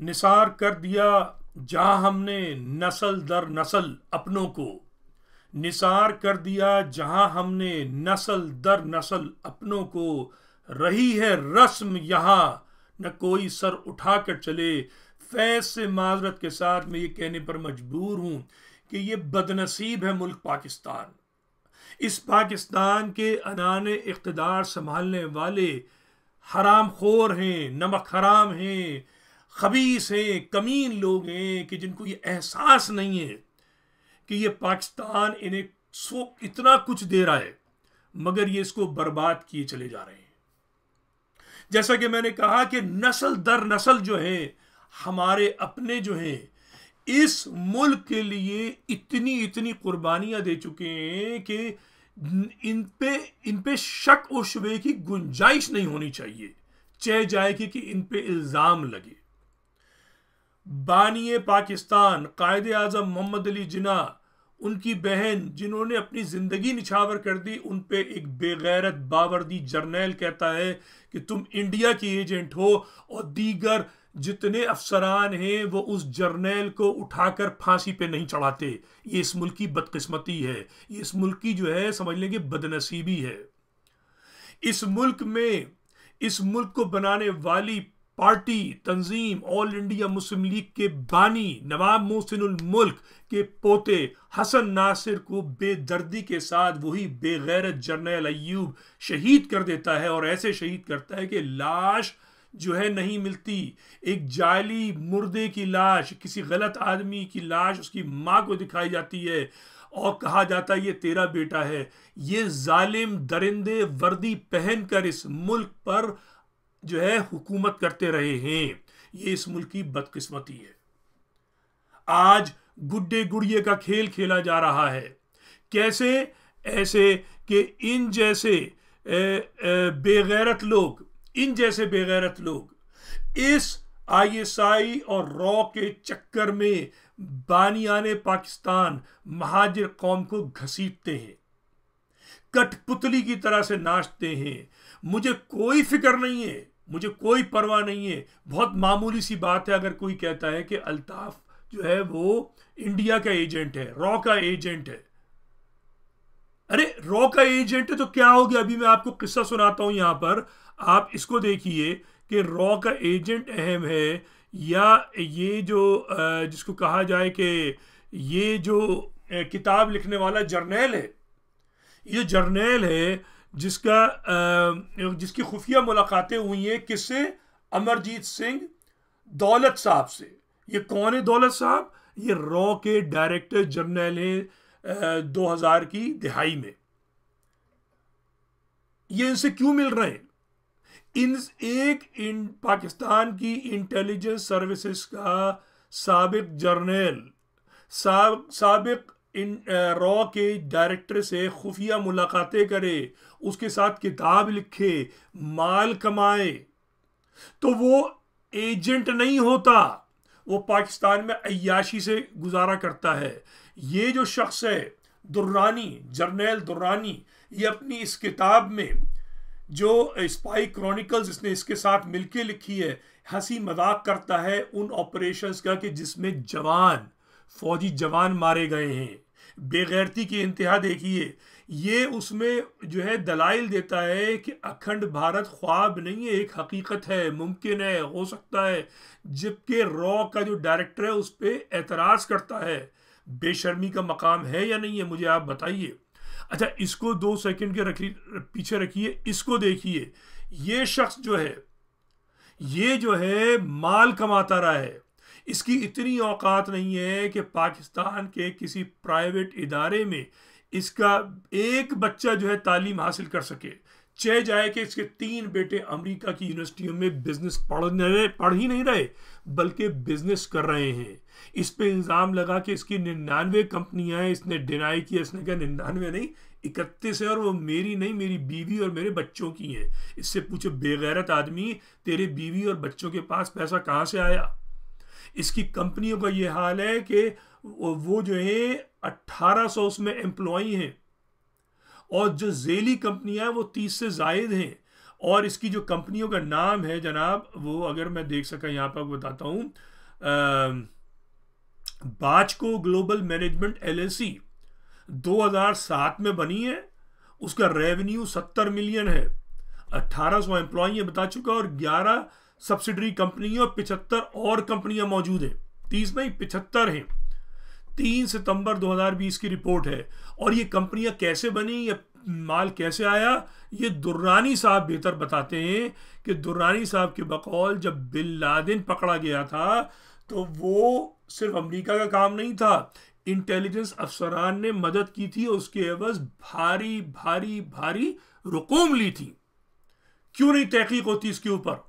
निसार कर दिया जहां हमने नसल दर नसल अपनों को निसार कर दिया जहां हमने नसल दर नसल अपनों को रही है रस्म यहाँ न कोई सर उठाकर चले फैज से माजरत के साथ मैं ये कहने पर मजबूर हूँ कि ये बदनसीब है मुल्क पाकिस्तान इस पाकिस्तान के अनान इकतदार संभालने वाले हराम खोर हैं नमक हराम हैं खबीस हैं कमीन लोग हैं कि जिनको ये एहसास नहीं है कि ये पाकिस्तान इन्हें सो इतना कुछ दे रहा है मगर ये इसको बर्बाद किए चले जा रहे हैं जैसा कि मैंने कहा कि नस्ल दर नस्ल जो है हमारे अपने जो हैं इस मुल्क के लिए इतनी इतनी कुर्बानियां दे चुके हैं कि इन पे इन पे शक और शुबे की गुंजाइश नहीं होनी चाहिए चाहे जाए कि, कि इन पे इल्ज़ाम लगे बानिए पाकिस्तान कायद अजम मोहम्मद अली जिना उनकी बहन जिन्होंने अपनी ज़िंदगी निछावर कर दी उन पे एक बेगैरत बावर्दी जर्नैल कहता है कि तुम इंडिया की एजेंट हो और दीगर जितने अफसरान हैं वो उस जर्नैल को उठाकर फांसी पे नहीं चढ़ाते ये इस मुल्क की बदकिस्मती है ये इस मुल्क की जो है समझ लेंगे बदनसीबी है इस मुल्क में इस मुल्क को बनाने वाली पार्टी तंजीम ऑल इंडिया मुस्लिम लीग के बानी नवाब मोहसिन मुल्क के पोते हसन नासिर को बेदर्दी के साथ वही बेगैरत जर्नल अयूब शहीद कर देता है और ऐसे शहीद करता है कि लाश जो है नहीं मिलती एक जाली मुर्दे की लाश किसी गलत आदमी की लाश उसकी माँ को दिखाई जाती है और कहा जाता है ये तेरा बेटा है ये जालिम दरिंदे वर्दी पहनकर इस मुल्क पर जो है हुकूमत करते रहे हैं ये इस मुल्क की बदकिस्मती है आज गुड्डे गुड़िए का खेल खेला जा रहा है कैसे ऐसे कि इन जैसे बेगैरत लोग इन जैसे बेगैरत लोग इस आईएसआई और रॉ के चक्कर में बानियाने पाकिस्तान महाजिर कौम को घसीटते हैं कठपुतली की तरह से नाचते हैं मुझे कोई फिक्र नहीं है मुझे कोई परवाह नहीं है बहुत मामूली सी बात है अगर कोई कहता है कि अल्ताफ जो है वो इंडिया का एजेंट है रॉ का एजेंट है अरे रॉ का एजेंट है तो क्या हो गया अभी मैं आपको किस्सा सुनाता हूं यहां पर आप इसको देखिए कि रॉ का एजेंट अहम है या ये जो जिसको कहा जाए कि ये जो किताब लिखने वाला जर्नेल है ये जर्नेल है जिसका जिसकी खुफिया मुलाकातें हुई हैं किससे अमरजीत सिंह दौलत साहब से ये कौन है दौलत साहब ये रॉ के डायरेक्टर जनरल हैं 2000 की दिहाई में ये इनसे क्यों मिल रहे हैं इन एक इन पाकिस्तान की इंटेलिजेंस सर्विसेज का सबक जर्नल सबक इन रॉ के डायरेक्टर से खुफिया मुलाकातें करे उसके साथ किताब लिखे माल कमाए तो वो एजेंट नहीं होता वो पाकिस्तान में अयाशी से गुजारा करता है ये जो शख्स है दुर्रानी जर्नैल दुर्रानी ये अपनी इस किताब में जो स्पाई क्रॉनिकल्स इसने इसके साथ मिलके लिखी है हंसी मजाक करता है उन ऑपरेशंस का कि जिसमें जवान फौजी जवान मारे गए हैं बेगैरती की इंतहा देखिए ये उसमें जो है दलाइल देता है कि अखंड भारत ख्वाब नहीं है एक हकीकत है मुमकिन है हो सकता है जबकि रॉ का जो डायरेक्टर है उस पर एतराज़ करता है बेशर्मी का मकाम है या नहीं है मुझे आप बताइए अच्छा इसको दो सेकंड के रखी पीछे रखिए इसको देखिए ये शख्स जो है ये जो है माल कमाता रहा है इसकी इतनी औकात नहीं है कि पाकिस्तान के किसी प्राइवेट इदारे में इसका एक बच्चा जो है तालीम हासिल कर सके चाहे जाए कि इसके तीन बेटे अमेरिका की यूनिवर्सिटियों में बिजनेस पढ़ रहे पढ़ ही नहीं रहे बल्कि बिजनेस कर रहे हैं इस पे इल्ज़ाम लगा कि इसकी निन्यानवे कंपनियां हैं इसने डिनाई किया इसने कहा निन्यानवे नहीं इकतीस है और वो मेरी नहीं मेरी बीवी और मेरे बच्चों की हैं इससे पूछो बेगैरत आदमी तेरे बीवी और बच्चों के पास पैसा कहाँ से आया इसकी कंपनियों का ये हाल है कि वो जो है 1800 सौ उसमें एम्प्लॉय हैं और जो जेली कंपनियां हैं वो तीस से जायद हैं और इसकी जो कंपनियों का नाम है जनाब वो अगर मैं देख सका यहाँ पर बताता हूँ बाचको ग्लोबल मैनेजमेंट एलएसी 2007 में बनी है उसका रेवेन्यू 70 मिलियन है 1800 सौ एम्प्लॉय बता चुका और 11 सब्सिडरी कंपनी और पिछहत्तर और कंपनियां मौजूद हैं तीस नहीं पिछहत्तर हैं तीन सितंबर 2020 की रिपोर्ट है और ये कंपनियां कैसे बनी या माल कैसे आया ये दुर्रानी साहब बेहतर बताते हैं कि दुर्रानी साहब के बकौल जब बिन लादिन पकड़ा गया था तो वो सिर्फ अमेरिका का काम नहीं था इंटेलिजेंस अफसरान ने मदद की थी और उसके एवज भारी भारी भारी रुकूम ली थी क्यों नहीं तहकीक होती इसके ऊपर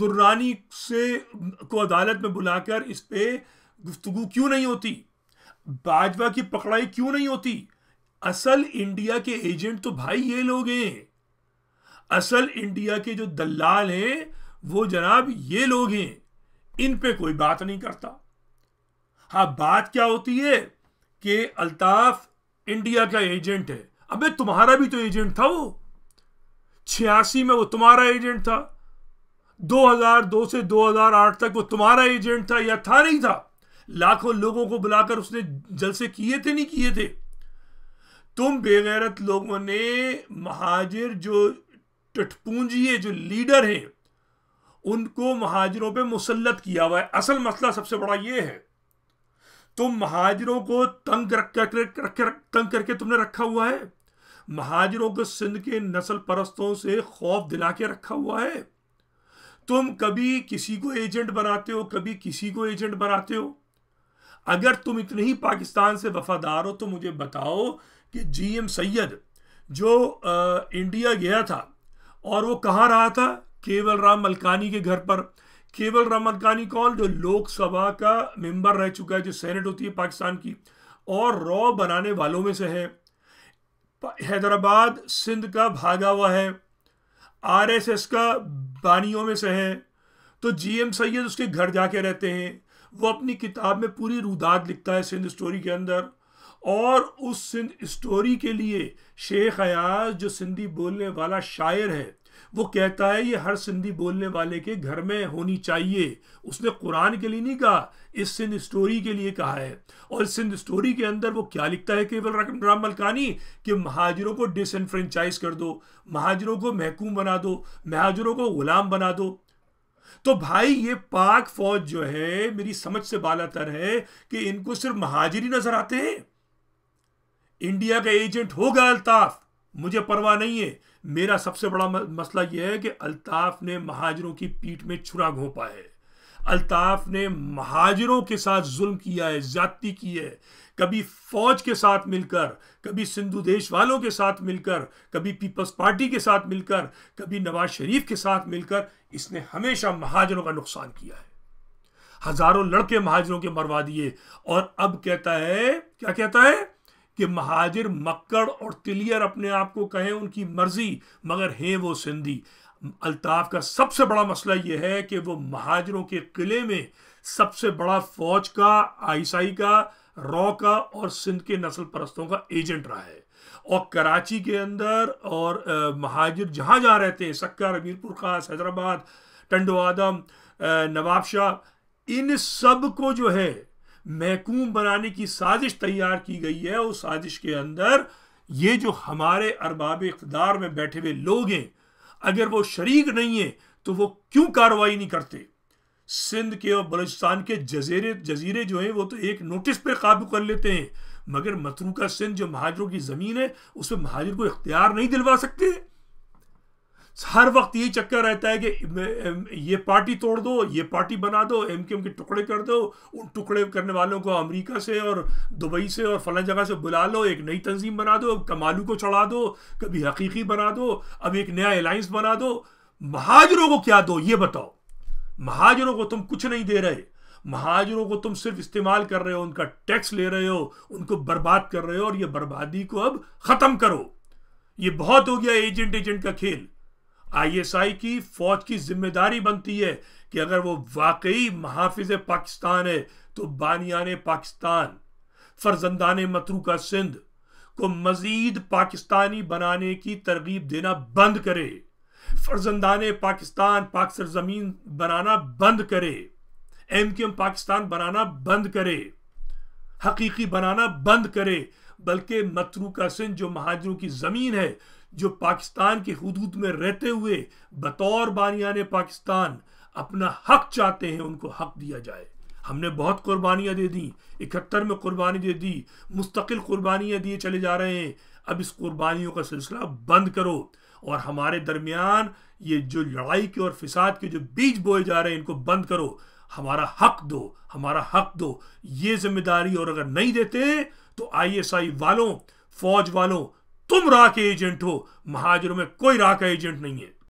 दुर्रानी से को अदालत में बुलाकर इस पर गुफ्तु क्यों नहीं होती बाजवा की पकड़ाई क्यों नहीं होती असल इंडिया के एजेंट तो भाई ये लोग हैं असल इंडिया के जो दलाल हैं वो जनाब ये लोग हैं इन पे कोई बात नहीं करता हाँ बात क्या होती है कि अल्ताफ इंडिया का एजेंट है अबे तुम्हारा भी तो एजेंट था वो छियासी में वो तुम्हारा एजेंट था 2002 से 2008 तक वो तुम्हारा एजेंट था या था नहीं था लाखों लोगों को बुलाकर उसने जलसे किए थे नहीं किए थे तुम बेगैरत लोगों ने महाजिर जो टटपूंजी जो लीडर हैं उनको महाजरों पे मुसलत किया हुआ है असल मसला सबसे बड़ा ये है तुम महाजरों को तंग रख कर, तंग करके तुमने रखा हुआ है महाजरों को सिंध के नस्ल परस्तों से खौफ दिला के रखा हुआ है तुम कभी किसी को एजेंट बनाते हो कभी किसी को एजेंट बनाते हो अगर तुम इतने ही पाकिस्तान से वफादार हो तो मुझे बताओ कि जी एम सैयद जो आ, इंडिया गया था और वो कहाँ रहा था केवल राम मलकानी के घर पर केवल राम मलकानी कौन जो लोकसभा का मेंबर रह चुका है जो सेनेट होती है पाकिस्तान की और रॉ बनाने वालों में से है हैदराबाद सिंध का भागा हुआ है आरएसएस का बानियों में से है तो जीएम सैयद उसके घर जाके रहते हैं वो अपनी किताब में पूरी रुदाद लिखता है सिंध स्टोरी के अंदर और उस सिंध स्टोरी के लिए शेख अयाज जो सिंधी बोलने वाला शायर है वो कहता है ये हर सिंधी बोलने वाले के घर में होनी चाहिए उसने कुरान के लिए नहीं कहा इस सिंध स्टोरी के लिए कहा है और सिंध स्टोरी के अंदर वो क्या लिखता है केवल राम मलकानी कि महाजरों को डिसनफ्रेंचाइज कर दो महाजरों को महकूम बना दो महाजरों को गुलाम बना दो तो भाई ये पाक फौज जो है मेरी समझ से बालातर है कि इनको सिर्फ महाजरी नजर आते हैं इंडिया का एजेंट होगा अल्ताफ मुझे परवाह नहीं है मेरा सबसे बड़ा मसला यह है कि अल्ताफ ने महाजरों की पीठ में छुरा घोंपा है अल्ताफ ने महाजरों के साथ जुल्म किया है ज्यादती की है कभी फौज के साथ मिलकर कभी सिंधु देश वालों के साथ मिलकर कभी पीपल्स पार्टी के साथ मिलकर कभी नवाज शरीफ के साथ मिलकर इसने हमेशा महाजरों का नुकसान किया है हजारों लड़के महाजरों के मरवा दिए और अब कहता है क्या कहता है कि महाजिर मक्कड़ और तिलियर अपने आप को कहें उनकी मर्जी मगर हैं वो सिंधी अल्ताफ का सबसे बड़ा मसला यह है कि वो महाजरों के किले में सबसे बड़ा फौज का आईसाई का रॉ का और सिंध के नस्ल परस्तों का एजेंट रहा है और कराची के अंदर और महाजिर जहाँ जहाँ रहते हैं सक्कर अमीरपुर खास हैदराबाद टंडो आदम नवाबशाह इन सब को जो है महकूम बनाने की साजिश तैयार की गई है उस साजिश के अंदर ये जो हमारे अरबाब इकदार में बैठे हुए लोग हैं अगर वो शरीक नहीं है तो वो क्यों कार्रवाई नहीं करते सिंध के और बलोचिस्तान के जजीरे जजीरे जो हैं वो तो एक नोटिस पे काबू कर लेते हैं मगर का सिंध जो महाजरों की ज़मीन है उसमें महाजर को इख्तियार नहीं दिलवा सकते हर वक्त यही चक्कर रहता है कि ये पार्टी तोड़ दो ये पार्टी बना दो एम के एम के टुकड़े कर दो उन टुकड़े करने वालों को अमेरिका से और दुबई से और फला जगह से बुला लो एक नई तंजीम बना दो कमालू को चढ़ा दो कभी हकीकी बना दो अब एक नया अलायंस बना दो महाजरों को क्या दो ये बताओ महाजरों को तुम कुछ नहीं दे रहे महाजरों को तुम सिर्फ इस्तेमाल कर रहे हो उनका टैक्स ले रहे हो उनको बर्बाद कर रहे हो और ये बर्बादी को अब ख़त्म करो ये बहुत हो गया एजेंट एजेंट का खेल आईएसआई की फौज की जिम्मेदारी बनती है कि अगर वो वाकई महाफिज पाकिस्तान है तो बानियान पाकिस्तान फरजंदान का सिंध को मजीद पाकिस्तानी बनाने की तरगीब देना बंद करे फर्जंदान पाकिस्तान पाक सरजमीन बनाना बंद करे एम क्यू एम पाकिस्तान बनाना बंद करे हकीकी बनाना बंद करे बल्कि सिंध जो महाजरों की ज़मीन है जो पाकिस्तान के हदूद में रहते हुए बतौर बानियान पाकिस्तान अपना हक चाहते हैं उनको हक दिया जाए हमने बहुत कुर्बानियाँ दे दी इकहत्तर में कुर्बानी दे दी मुस्तकिल कुर्बानियाँ दिए चले जा रहे हैं अब इस कुर्बानियों का सिलसिला बंद करो और हमारे दरमियान ये जो लड़ाई के और फिसाद के जो बीज बोए जा रहे हैं इनको बंद करो हमारा हक दो हमारा हक दो ये जिम्मेदारी और अगर नहीं देते तो आईएसआई वालों फौज वालों तुम राह के एजेंट हो महाजरों में कोई राह का एजेंट नहीं है